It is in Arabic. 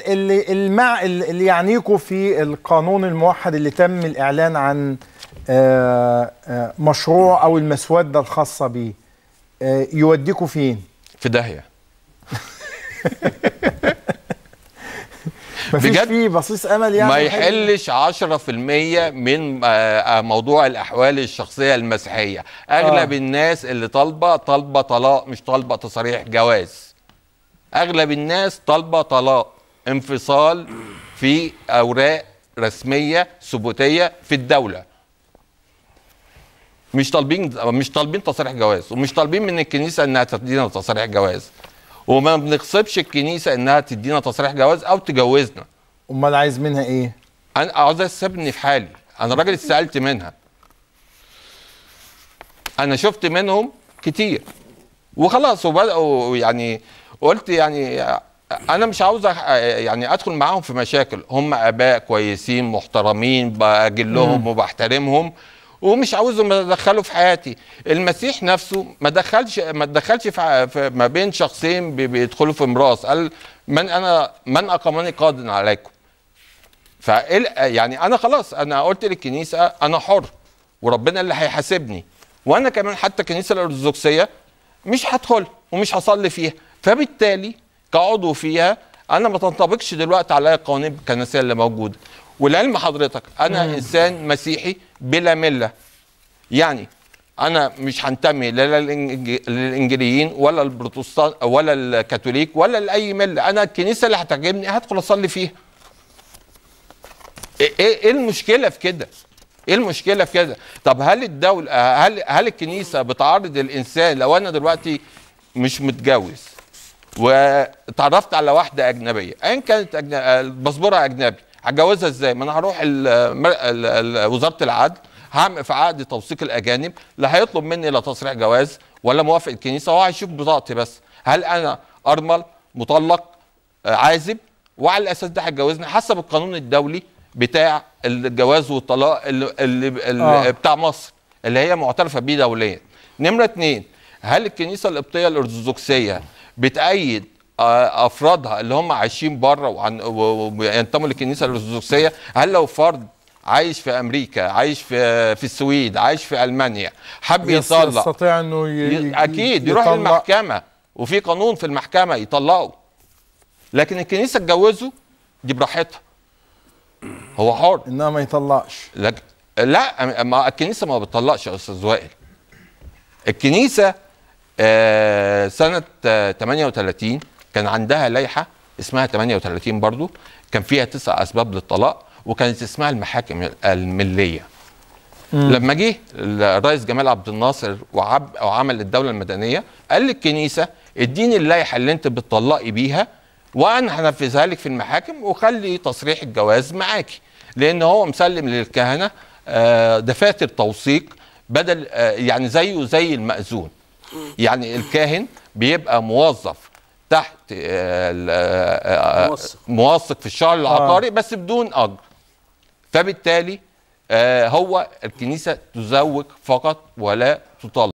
اللي المع اللي يعنيكم في القانون الموحد اللي تم الاعلان عن آه، آه، مشروع او المسوده الخاصه بيه آه، يوديكوا فين؟ في داهيه فيش في بصيص امل يعني ما يحلش 10% من موضوع الاحوال الشخصيه المسيحيه اغلب آه. الناس اللي طالبه طالبه طلاق مش طالبه تصريح جواز اغلب الناس طالبه طلاق انفصال في اوراق رسميه ثبوتيه في الدوله مش طالبين مش طالبين تصريح جواز ومش طالبين من الكنيسه انها تدينا تصريح جواز وما بنغصبش الكنيسه انها تدينا تصريح جواز او تجوزنا امال عايز منها ايه انا عاوز تسيبني في حالي انا راجل اتسالت منها انا شفت منهم كتير وخلاص وبداوا يعني قلت يعني انا مش عاوز يعني ادخل معاهم في مشاكل هم اباء كويسين محترمين باجلهم وبحترمهم ومش عاوزهم يدخلوا في حياتي المسيح نفسه ما دخلش ما دخلش في ما بين شخصين بيدخلوا في مراس قال من انا من اقامني قاض عليكم ف يعني انا خلاص انا قلت للكنيسه انا حر وربنا اللي هيحاسبني وانا كمان حتى الكنيسه الارثوذكسيه مش هدخل ومش هصلي فيها فبالتالي كعضو فيها انا ما تنطبقش دلوقتي عليا القوانين الكنسيه اللي موجوده والعلم حضرتك انا مم. انسان مسيحي بلا مله يعني انا مش هنتمي لا للانجليين ولا البروتستان ولا الكاثوليك ولا لاي مله انا الكنيسه اللي هتعجبني هدخل اصلي فيها إيه،, ايه المشكله في كده ايه المشكله في كده طب هل الدوله هل هل الكنيسه بتعرض الانسان لو انا دلوقتي مش متجوز وتعرفت على واحده اجنبيه ايا كانت أجنب... اجنبي هتجوزها ازاي؟ ما انا هروح المر... وزاره العدل هعمل في عقد توثيق الاجانب لا هيطلب مني لا تصريح جواز ولا موافق الكنيسه هو هيشوف بطاقتي بس هل انا ارمل مطلق عازب وعلى الاساس ده هيتجوزني حسب القانون الدولي بتاع الجواز والطلاق اللي, اللي, اللي آه. بتاع مصر اللي هي معترفه بيه دوليا. نمره اتنين هل الكنيسه القبطيه الارثوذكسيه بتأيد افرادها اللي هم عايشين بره وينتموا للكنيسه الارثوذكسيه هل لو فرد عايش في امريكا عايش في في السويد عايش في المانيا حب يطلق يستطيع انه ي... اكيد يروح المحكمه وفي قانون في المحكمه يطلقه لكن الكنيسه تجوزه دي براحتها هو حر انها ما يطلقش لا, لا ما الكنيسه ما بتطلقش يا استاذ وائل الكنيسه آه، سنه 38 آه، كان عندها لائحه اسمها 38 برضو كان فيها تسع اسباب للطلاق وكانت اسمها المحاكم المليه مم. لما جه الرئيس جمال عبد الناصر وعب وعمل الدوله المدنيه قال للكنيسه اديني اللائحه اللي انت بتطلقي بيها وانا هنفذها لك في المحاكم وخلي تصريح الجواز معاكي لان هو مسلم للكهنه آه، دفاتر توثيق بدل يعني زيه زي المأذون يعني الكاهن بيبقى موظف تحت آه، آه، آه، موثق في الشهر العقاري بس بدون اجر فبالتالي هو الكنيسه تزوج فقط ولا تطلق